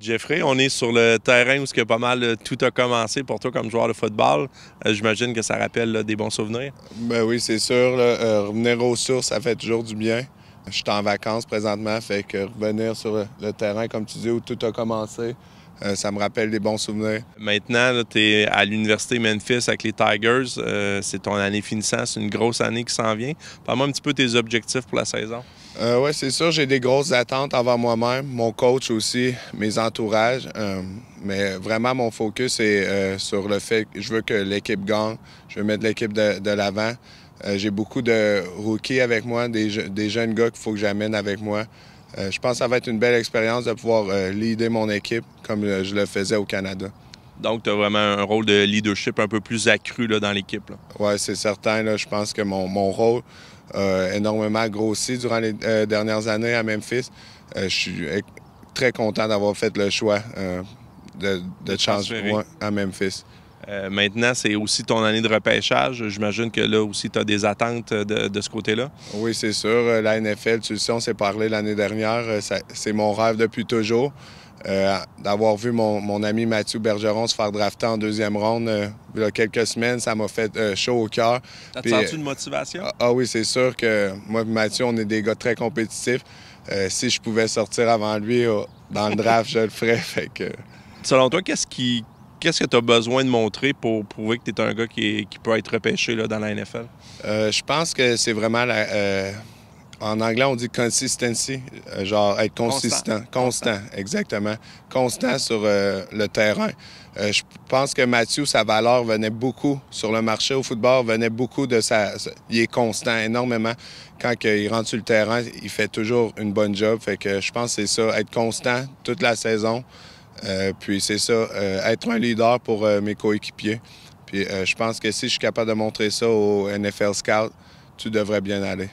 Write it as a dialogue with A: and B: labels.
A: Jeffrey,
B: on est sur le terrain où ce que pas mal euh, tout a commencé pour toi comme joueur de football. Euh, j'imagine que ça rappelle des bons souvenirs.
A: Ben oui, c'est sûr. Euh, revenir aux sources, ça fait toujours du bien. Je suis en vacances présentement, fait que revenir sur le terrain, comme tu dis, où tout a commencé, ça me rappelle des bons souvenirs.
B: Maintenant, tu es à l'Université Memphis avec les Tigers. c'est ton année finissante, c'est une grosse année qui s'en vient. Parle-moi un petit peu tes objectifs pour la saison.
A: Euh, oui, c'est sûr, j'ai des grosses attentes envers moi-même, mon coach aussi, mes entourages. Euh, mais vraiment, mon focus est euh, sur le fait que je veux que l'équipe gagne, je veux mettre l'équipe de, l'avant. j'ai beaucoup de rookies avec moi, des, des jeunes gars qu'il faut que j'amène avec moi. je pense que ça va être une belle expérience de pouvoir leader mon équipe comme je le faisais au Canada.
B: Donc, tu as vraiment un rôle de leadership un peu plus accru dans l'équipe.
A: Oui, c'est certain. je pense que mon, rôle a euh, énormément grossi durant les euh, dernières années à Memphis. Euh, je suis très content d'avoir fait le
B: choix de, de changer à Memphis. maintenant, c'est aussi ton année de repêchage. J'imagine que là aussi, tu as des attentes de, de ce côté-là. Oui, c'est sûr.
A: La NFL, tu sais, on s'est parlé l'année dernière. C'est mon rêve depuis toujours. Euh, d'avoir vu mon, ami Mathieu Bergeron se faire drafter en deuxième ronde euh, il y a quelques semaines, ça m'a fait euh, chaud au cœur. T'as senti une
B: motivation? Ah,
A: ah, oui, c'est sûr que moi et Mathieu, on est des gars très compétitifs. si je pouvais sortir avant lui dans le draft, je le ferais.
B: Fait que... Selon toi, qu'est-ce qui, qu'est-ce que tu as besoin de montrer pour prouver que tu es un gars qui, peut être repêché là, dans la NFL? je pense que c'est vraiment la,
A: en anglais, on dit consistency, euh, genre être consistant. Constant, constant, exactement. Constant sur euh, le terrain. Euh, je pense que Mathieu, sa valeur venait beaucoup sur le marché au football, venait beaucoup de sa... Il est constant énormément. Quand il rentre sur le terrain, il fait toujours une bonne job. Fait que je pense que c'est ça, être constant toute la saison. puis c'est ça, être un leader pour mes coéquipiers. Puis je pense que si je suis capable de montrer ça au NFL Scout, tu devrais bien aller.